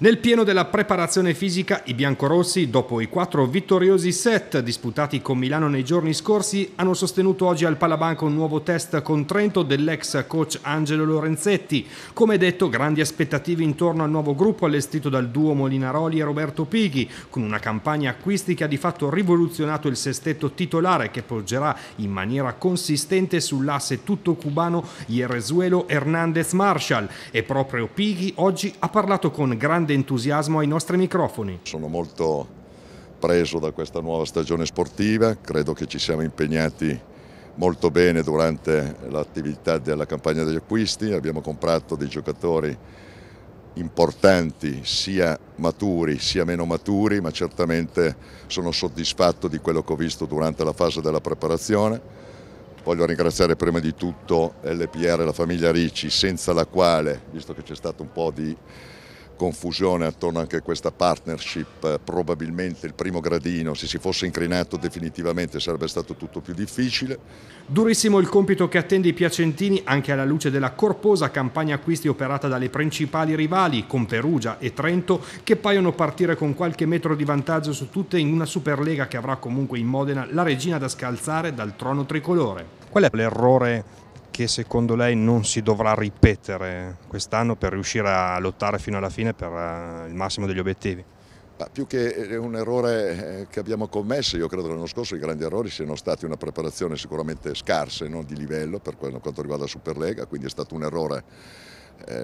Nel pieno della preparazione fisica, i biancorossi, dopo i quattro vittoriosi set disputati con Milano nei giorni scorsi, hanno sostenuto oggi al Palabanco un nuovo test con Trento dell'ex coach Angelo Lorenzetti. Come detto, grandi aspettative intorno al nuovo gruppo allestito dal duo Molinaroli e Roberto Pighi, con una campagna acquisti che ha di fatto rivoluzionato il sestetto titolare che poggerà in maniera consistente sull'asse tutto cubano Ieresuelo Hernandez Marshall. E proprio Pighi oggi ha parlato con grande grande entusiasmo ai nostri microfoni. Sono molto preso da questa nuova stagione sportiva, credo che ci siamo impegnati molto bene durante l'attività della campagna degli acquisti, abbiamo comprato dei giocatori importanti, sia maturi sia meno maturi, ma certamente sono soddisfatto di quello che ho visto durante la fase della preparazione. Voglio ringraziare prima di tutto LPR, e la famiglia Ricci, senza la quale, visto che c'è stato un po' di confusione attorno anche a questa partnership, eh, probabilmente il primo gradino, se si fosse incrinato definitivamente sarebbe stato tutto più difficile. Durissimo il compito che attende i piacentini anche alla luce della corposa campagna acquisti operata dalle principali rivali, con Perugia e Trento, che paiono partire con qualche metro di vantaggio su tutte in una Superlega che avrà comunque in Modena la regina da scalzare dal trono tricolore. Qual è l'errore che secondo lei non si dovrà ripetere quest'anno per riuscire a lottare fino alla fine per eh, il massimo degli obiettivi? Ma più che eh, un errore eh, che abbiamo commesso, io credo che l'anno scorso i grandi errori siano stati una preparazione sicuramente scarsa e non di livello per quanto riguarda la Superlega, quindi è stato un errore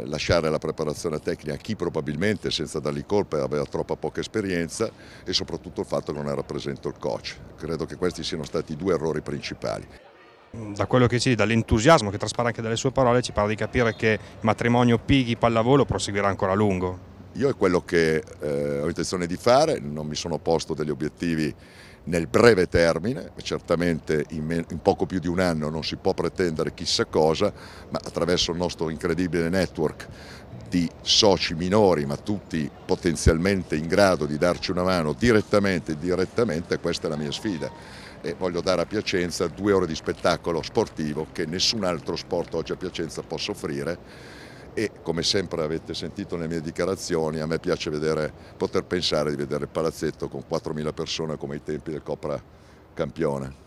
lasciare la preparazione tecnica a chi probabilmente senza dargli colpa aveva troppa poca esperienza e soprattutto il fatto che non era presente il coach. Credo che questi siano stati i due errori principali da quello che ci dice, dall'entusiasmo che traspare anche dalle sue parole, ci pare di capire che il matrimonio Pighi-Pallavolo proseguirà ancora a lungo. Io è quello che eh, ho intenzione di fare, non mi sono posto degli obiettivi nel breve termine, certamente in, in, poco più di un anno non si può pretendere chissà cosa, ma attraverso il nostro incredibile network di soci minori, ma tutti potenzialmente in grado di darci una mano direttamente e direttamente, questa è la mia sfida. E voglio dare a Piacenza due ore di spettacolo sportivo che nessun altro sport oggi a Piacenza possa offrire e come sempre avete sentito nelle mie dichiarazioni a me piace vedere, poter pensare di vedere il palazzetto con 4.000 persone come ai tempi del Copra Campione.